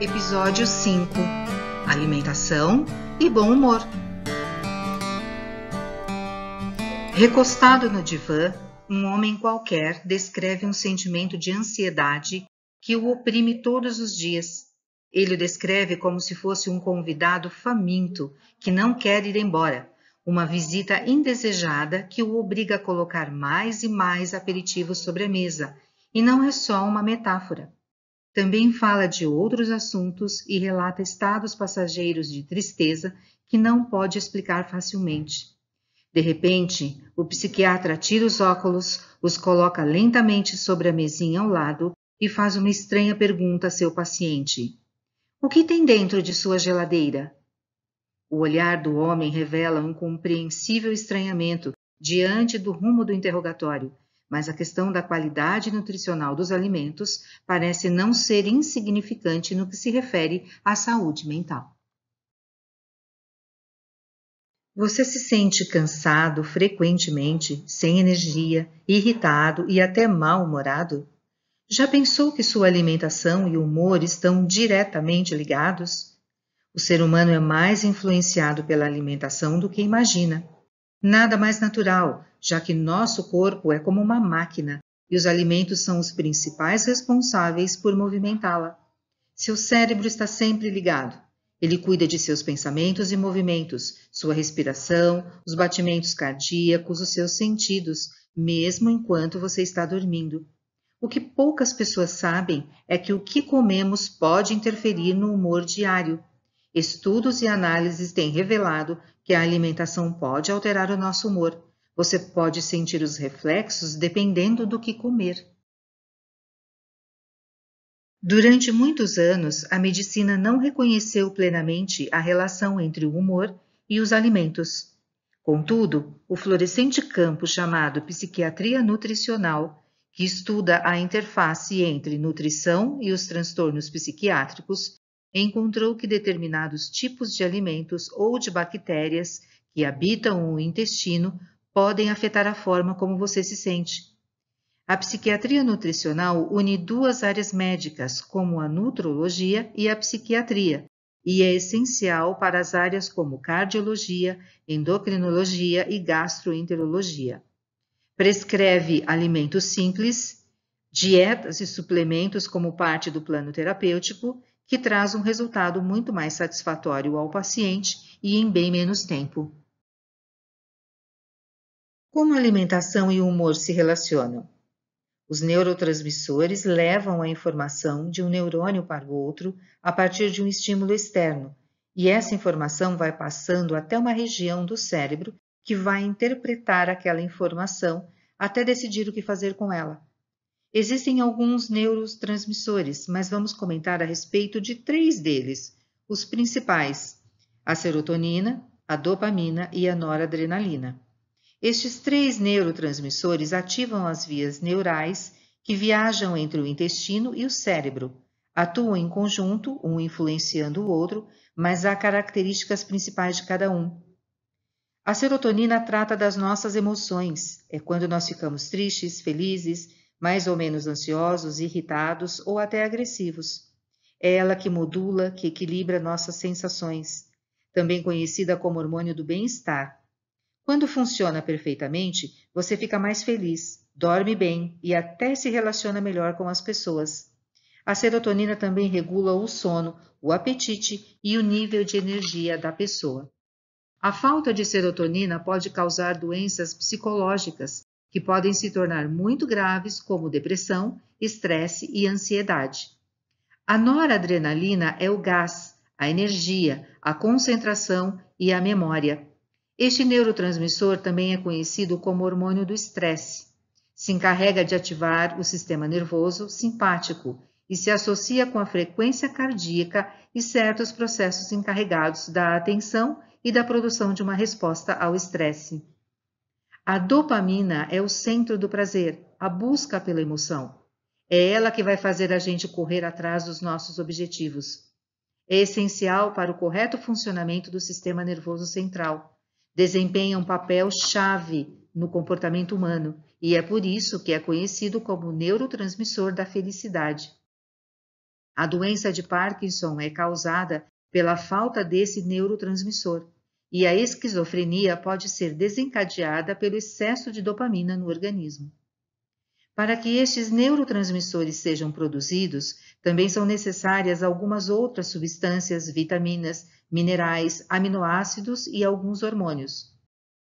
Episódio 5 Alimentação e bom humor. Recostado no divã, um homem qualquer descreve um sentimento de ansiedade que o oprime todos os dias. Ele o descreve como se fosse um convidado faminto que não quer ir embora, uma visita indesejada que o obriga a colocar mais e mais aperitivos sobre a mesa, e não é só uma metáfora. Também fala de outros assuntos e relata estados passageiros de tristeza que não pode explicar facilmente. De repente, o psiquiatra tira os óculos, os coloca lentamente sobre a mesinha ao lado e faz uma estranha pergunta a seu paciente: O que tem dentro de sua geladeira? O olhar do homem revela um compreensível estranhamento diante do rumo do interrogatório mas a questão da qualidade nutricional dos alimentos parece não ser insignificante no que se refere à saúde mental. Você se sente cansado frequentemente, sem energia, irritado e até mal-humorado? Já pensou que sua alimentação e humor estão diretamente ligados? O ser humano é mais influenciado pela alimentação do que imagina. Nada mais natural já que nosso corpo é como uma máquina e os alimentos são os principais responsáveis por movimentá-la. Seu cérebro está sempre ligado. Ele cuida de seus pensamentos e movimentos, sua respiração, os batimentos cardíacos, os seus sentidos, mesmo enquanto você está dormindo. O que poucas pessoas sabem é que o que comemos pode interferir no humor diário. Estudos e análises têm revelado que a alimentação pode alterar o nosso humor você pode sentir os reflexos dependendo do que comer. Durante muitos anos, a medicina não reconheceu plenamente a relação entre o humor e os alimentos. Contudo, o florescente campo chamado psiquiatria nutricional, que estuda a interface entre nutrição e os transtornos psiquiátricos, encontrou que determinados tipos de alimentos ou de bactérias que habitam o intestino podem afetar a forma como você se sente. A psiquiatria nutricional une duas áreas médicas, como a nutrologia e a psiquiatria, e é essencial para as áreas como cardiologia, endocrinologia e gastroenterologia. Prescreve alimentos simples, dietas e suplementos como parte do plano terapêutico, que traz um resultado muito mais satisfatório ao paciente e em bem menos tempo. Como a alimentação e o humor se relacionam? Os neurotransmissores levam a informação de um neurônio para o outro a partir de um estímulo externo, e essa informação vai passando até uma região do cérebro que vai interpretar aquela informação até decidir o que fazer com ela. Existem alguns neurotransmissores, mas vamos comentar a respeito de três deles, os principais: a serotonina, a dopamina e a noradrenalina. Estes três neurotransmissores ativam as vias neurais que viajam entre o intestino e o cérebro. Atuam em conjunto, um influenciando o outro, mas há características principais de cada um. A serotonina trata das nossas emoções. É quando nós ficamos tristes, felizes, mais ou menos ansiosos, irritados ou até agressivos. É ela que modula, que equilibra nossas sensações, também conhecida como hormônio do bem-estar. Quando funciona perfeitamente, você fica mais feliz, dorme bem e até se relaciona melhor com as pessoas. A serotonina também regula o sono, o apetite e o nível de energia da pessoa. A falta de serotonina pode causar doenças psicológicas, que podem se tornar muito graves, como depressão, estresse e ansiedade. A noradrenalina é o gás, a energia, a concentração e a memória. Este neurotransmissor também é conhecido como hormônio do estresse. Se encarrega de ativar o sistema nervoso simpático e se associa com a frequência cardíaca e certos processos encarregados da atenção e da produção de uma resposta ao estresse. A dopamina é o centro do prazer, a busca pela emoção. É ela que vai fazer a gente correr atrás dos nossos objetivos. É essencial para o correto funcionamento do sistema nervoso central desempenha um papel chave no comportamento humano e é por isso que é conhecido como neurotransmissor da felicidade. A doença de Parkinson é causada pela falta desse neurotransmissor e a esquizofrenia pode ser desencadeada pelo excesso de dopamina no organismo. Para que estes neurotransmissores sejam produzidos, também são necessárias algumas outras substâncias, vitaminas, minerais, aminoácidos e alguns hormônios.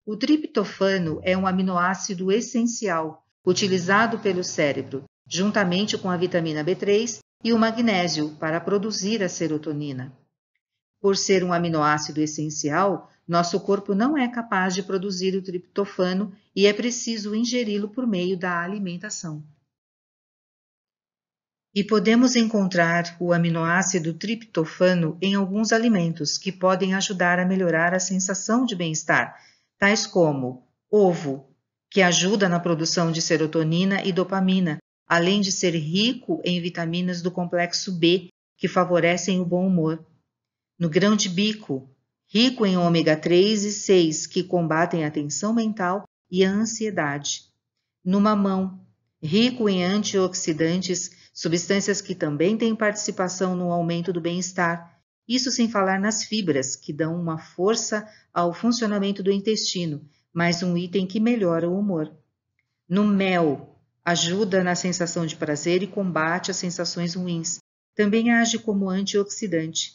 O triptofano é um aminoácido essencial, utilizado pelo cérebro, juntamente com a vitamina B3 e o magnésio, para produzir a serotonina. Por ser um aminoácido essencial, nosso corpo não é capaz de produzir o triptofano e é preciso ingeri-lo por meio da alimentação. E podemos encontrar o aminoácido triptofano em alguns alimentos que podem ajudar a melhorar a sensação de bem-estar, tais como ovo, que ajuda na produção de serotonina e dopamina, além de ser rico em vitaminas do complexo B que favorecem o bom humor. No grão de bico, rico em ômega 3 e 6 que combatem a tensão mental e a ansiedade. No mamão, rico em antioxidantes substâncias que também têm participação no aumento do bem-estar, isso sem falar nas fibras, que dão uma força ao funcionamento do intestino, mais um item que melhora o humor. No mel, ajuda na sensação de prazer e combate as sensações ruins. Também age como antioxidante.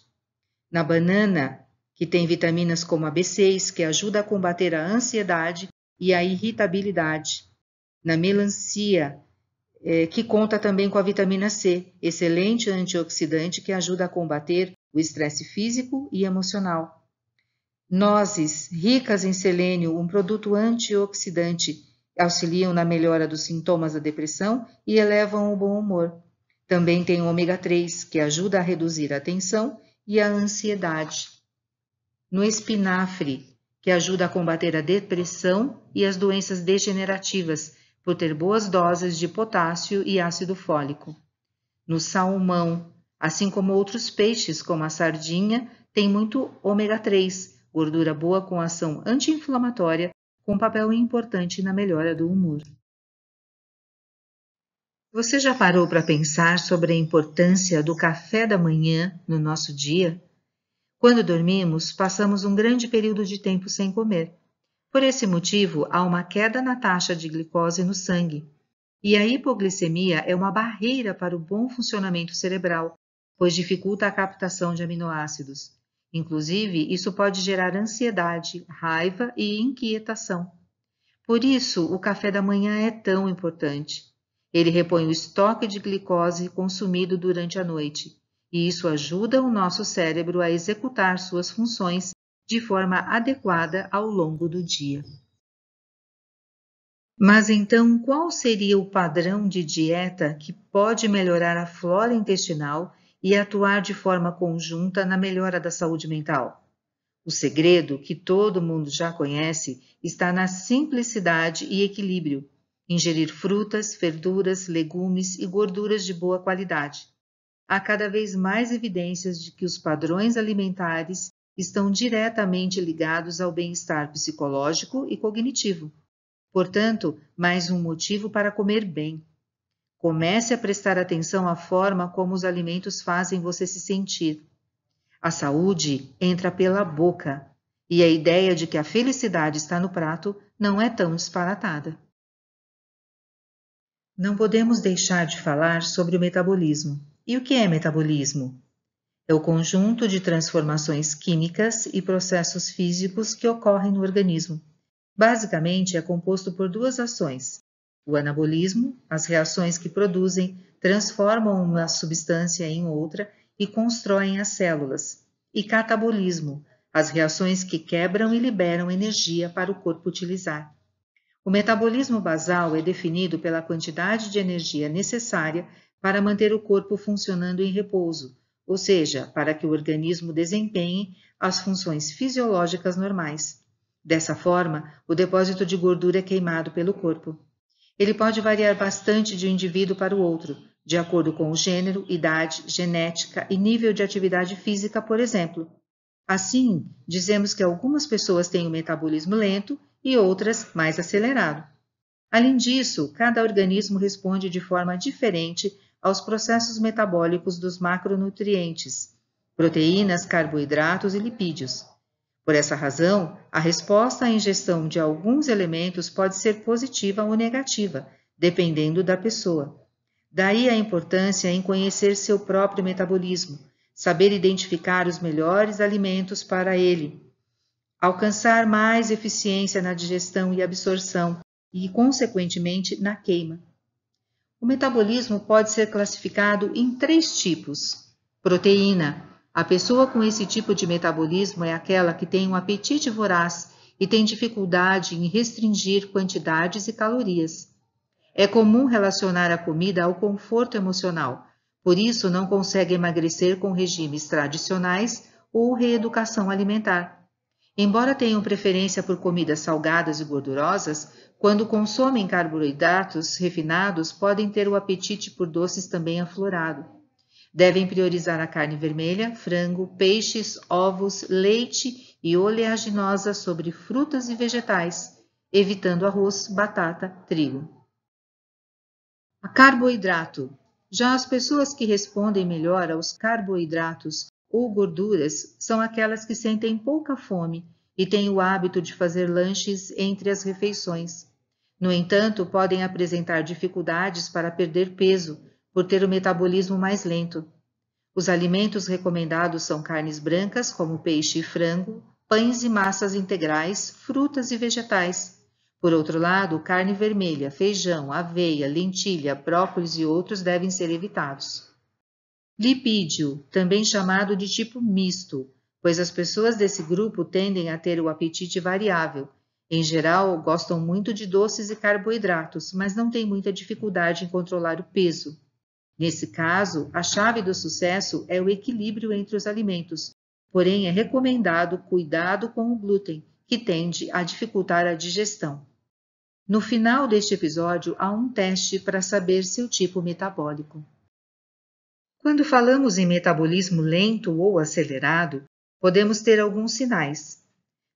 Na banana, que tem vitaminas como a B6, que ajuda a combater a ansiedade e a irritabilidade. Na melancia, é, que conta também com a vitamina C, excelente antioxidante que ajuda a combater o estresse físico e emocional. Nozes, ricas em selênio, um produto antioxidante, auxiliam na melhora dos sintomas da depressão e elevam o bom humor. Também tem o ômega 3, que ajuda a reduzir a tensão e a ansiedade. No espinafre, que ajuda a combater a depressão e as doenças degenerativas, por ter boas doses de potássio e ácido fólico. No salmão, assim como outros peixes, como a sardinha, tem muito ômega 3, gordura boa com ação anti-inflamatória, com papel importante na melhora do humor. Você já parou para pensar sobre a importância do café da manhã no nosso dia? Quando dormimos, passamos um grande período de tempo sem comer. Por esse motivo, há uma queda na taxa de glicose no sangue, e a hipoglicemia é uma barreira para o bom funcionamento cerebral, pois dificulta a captação de aminoácidos. Inclusive, isso pode gerar ansiedade, raiva e inquietação. Por isso, o café da manhã é tão importante. Ele repõe o estoque de glicose consumido durante a noite, e isso ajuda o nosso cérebro a executar suas funções de forma adequada ao longo do dia. Mas então, qual seria o padrão de dieta que pode melhorar a flora intestinal e atuar de forma conjunta na melhora da saúde mental? O segredo, que todo mundo já conhece, está na simplicidade e equilíbrio. Ingerir frutas, verduras, legumes e gorduras de boa qualidade. Há cada vez mais evidências de que os padrões alimentares estão diretamente ligados ao bem-estar psicológico e cognitivo. Portanto, mais um motivo para comer bem. Comece a prestar atenção à forma como os alimentos fazem você se sentir. A saúde entra pela boca, e a ideia de que a felicidade está no prato não é tão disparatada. Não podemos deixar de falar sobre o metabolismo. E o que é metabolismo? É o conjunto de transformações químicas e processos físicos que ocorrem no organismo. Basicamente, é composto por duas ações: o anabolismo, as reações que produzem, transformam uma substância em outra e constroem as células, e catabolismo, as reações que quebram e liberam energia para o corpo utilizar. O metabolismo basal é definido pela quantidade de energia necessária para manter o corpo funcionando em repouso ou seja, para que o organismo desempenhe as funções fisiológicas normais. Dessa forma, o depósito de gordura é queimado pelo corpo. Ele pode variar bastante de um indivíduo para o outro, de acordo com o gênero, idade, genética e nível de atividade física, por exemplo. Assim, dizemos que algumas pessoas têm um metabolismo lento e outras mais acelerado. Além disso, cada organismo responde de forma diferente aos processos metabólicos dos macronutrientes, proteínas, carboidratos e lipídios. Por essa razão, a resposta à ingestão de alguns elementos pode ser positiva ou negativa, dependendo da pessoa. Daí a importância em conhecer seu próprio metabolismo, saber identificar os melhores alimentos para ele, alcançar mais eficiência na digestão e absorção e, consequentemente, na queima. O metabolismo pode ser classificado em três tipos: proteína. A pessoa com esse tipo de metabolismo é aquela que tem um apetite voraz e tem dificuldade em restringir quantidades e calorias. É comum relacionar a comida ao conforto emocional, por isso não consegue emagrecer com regimes tradicionais ou reeducação alimentar. Embora tenham preferência por comidas salgadas e gordurosas, quando consomem carboidratos refinados, podem ter o apetite por doces também aflorado. Devem priorizar a carne vermelha, frango, peixes, ovos, leite e oleaginosa sobre frutas e vegetais, evitando arroz, batata, trigo. A carboidrato. Já as pessoas que respondem melhor aos carboidratos ou gorduras são aquelas que sentem pouca fome e têm o hábito de fazer lanches entre as refeições. No entanto, podem apresentar dificuldades para perder peso por ter o metabolismo mais lento. Os alimentos recomendados são carnes brancas, como peixe e frango, pães e massas integrais, frutas e vegetais. Por outro lado, carne vermelha, feijão, aveia, lentilha, brócolis e outros devem ser evitados. Lipídio, também chamado de tipo misto, pois as pessoas desse grupo tendem a ter o apetite variável. Em geral, gostam muito de doces e carboidratos, mas não têm muita dificuldade em controlar o peso. Nesse caso, a chave do sucesso é o equilíbrio entre os alimentos, porém é recomendado cuidado com o glúten, que tende a dificultar a digestão. No final deste episódio, há um teste para saber seu tipo metabólico. Quando falamos em metabolismo lento ou acelerado, podemos ter alguns sinais.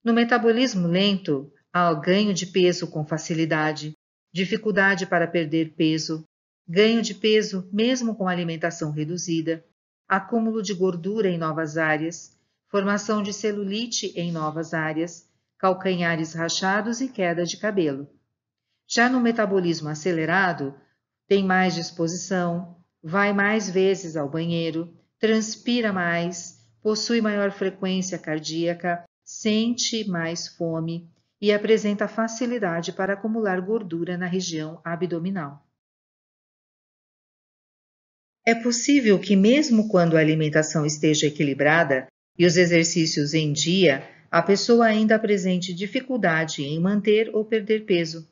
No metabolismo lento, há ganho de peso com facilidade, dificuldade para perder peso, ganho de peso mesmo com alimentação reduzida, acúmulo de gordura em novas áreas, formação de celulite em novas áreas, calcanhares rachados e queda de cabelo. Já no metabolismo acelerado, tem mais disposição, vai mais vezes ao banheiro, transpira mais, possui maior frequência cardíaca, sente mais fome e apresenta facilidade para acumular gordura na região abdominal. É possível que, mesmo quando a alimentação esteja equilibrada e os exercícios em dia, a pessoa ainda apresente dificuldade em manter ou perder peso.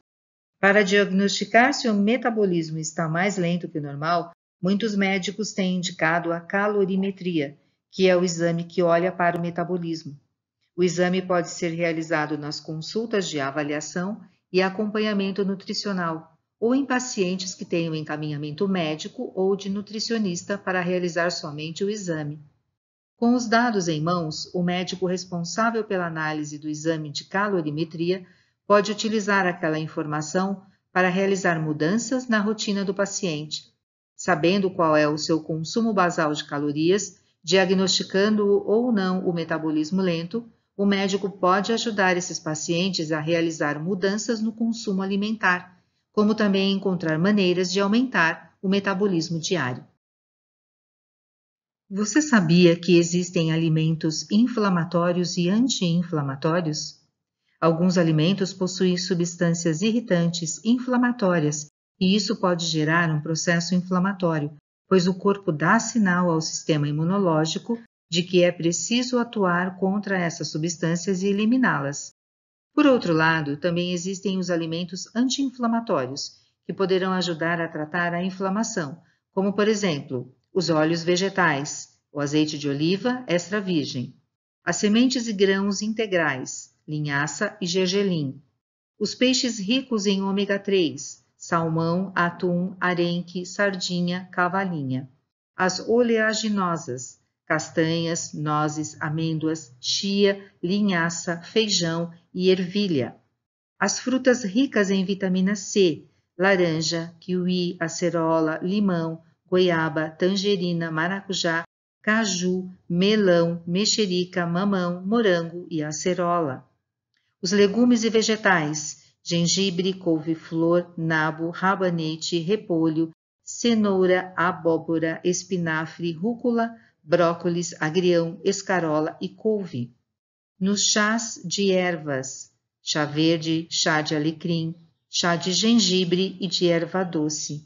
Para diagnosticar se o metabolismo está mais lento que o normal, Muitos médicos têm indicado a calorimetria, que é o exame que olha para o metabolismo. O exame pode ser realizado nas consultas de avaliação e acompanhamento nutricional ou em pacientes que tenham encaminhamento médico ou de nutricionista para realizar somente o exame. Com os dados em mãos, o médico responsável pela análise do exame de calorimetria pode utilizar aquela informação para realizar mudanças na rotina do paciente, sabendo qual é o seu consumo basal de calorias, diagnosticando ou não o metabolismo lento, o médico pode ajudar esses pacientes a realizar mudanças no consumo alimentar, como também encontrar maneiras de aumentar o metabolismo diário. Você sabia que existem alimentos inflamatórios e anti-inflamatórios? Alguns alimentos possuem substâncias irritantes inflamatórias e isso pode gerar um processo inflamatório, pois o corpo dá sinal ao sistema imunológico de que é preciso atuar contra essas substâncias e eliminá-las. Por outro lado, também existem os alimentos anti-inflamatórios, que poderão ajudar a tratar a inflamação, como, por exemplo, os óleos vegetais, o azeite de oliva extra virgem, as sementes e grãos integrais, linhaça e gergelim, os peixes ricos em ômega 3, salmão, atum, arenque, sardinha, cavalinha. As oleaginosas, castanhas, nozes, amêndoas, chia, linhaça, feijão e ervilha. As frutas ricas em vitamina C, laranja, kiwi, acerola, limão, goiaba, tangerina, maracujá, caju, melão, mexerica, mamão, morango e acerola. Os legumes e vegetais, gengibre, couve-flor, nabo, rabanete, repolho, cenoura, abóbora, espinafre, rúcula, brócolis, agrião, escarola e couve. Nos chás de ervas, chá verde, chá de alecrim, chá de gengibre e de erva doce.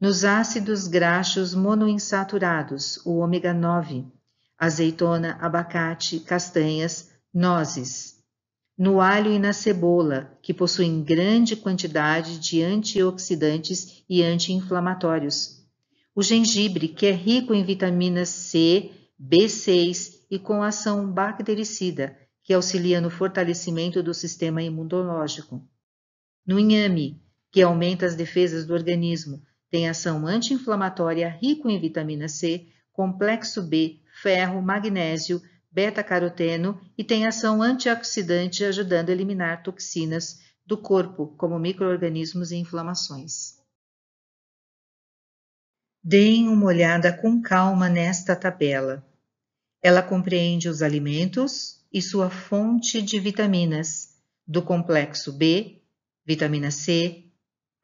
Nos ácidos graxos monoinsaturados, o ômega 9, azeitona, abacate, castanhas, nozes no alho e na cebola, que possuem grande quantidade de antioxidantes e anti-inflamatórios. O gengibre, que é rico em vitaminas C, B6 e com ação bactericida, que auxilia no fortalecimento do sistema imunológico. No inhame, que aumenta as defesas do organismo, tem ação anti-inflamatória rico em vitamina C, complexo B, ferro, magnésio, beta-caroteno e tem ação antioxidante ajudando a eliminar toxinas do corpo, como microorganismos e inflamações. Deem uma olhada com calma nesta tabela. Ela compreende os alimentos e sua fonte de vitaminas, do complexo B, vitamina C,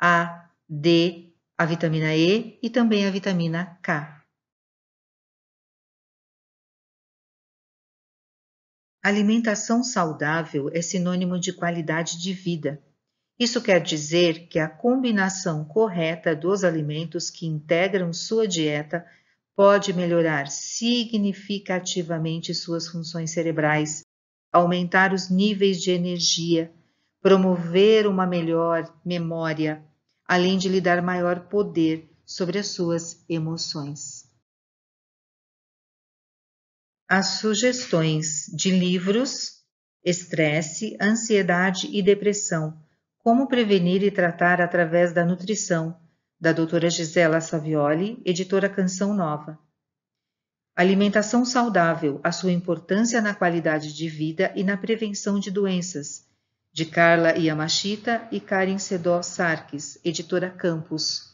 A, D, a vitamina E e também a vitamina K. Alimentação saudável é sinônimo de qualidade de vida. Isso quer dizer que a combinação correta dos alimentos que integram sua dieta pode melhorar significativamente suas funções cerebrais, aumentar os níveis de energia, promover uma melhor memória, além de lhe dar maior poder sobre as suas emoções as sugestões de livros Estresse, Ansiedade e Depressão: Como Prevenir e Tratar através da Nutrição, da doutora Gisela Savioli, editora Canção Nova. Alimentação saudável: A sua importância na qualidade de vida e na prevenção de doenças, de Carla Yamashita e Karen Sedó Sarkis, editora Campus.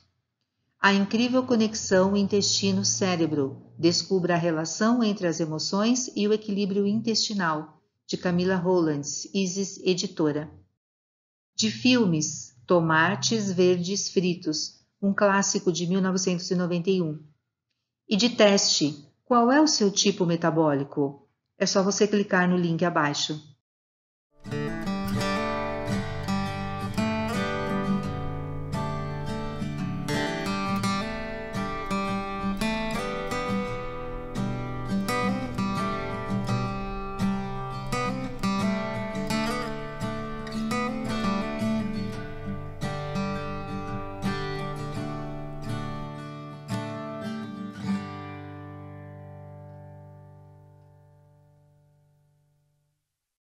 A incrível conexão intestino-cérebro. Descubra a relação entre as emoções e o equilíbrio intestinal, de Camila Rolands, Isis Editora. De filmes, Tomates Verdes Fritos, um clássico de 1991. E de teste, qual é o seu tipo metabólico? É só você clicar no link abaixo.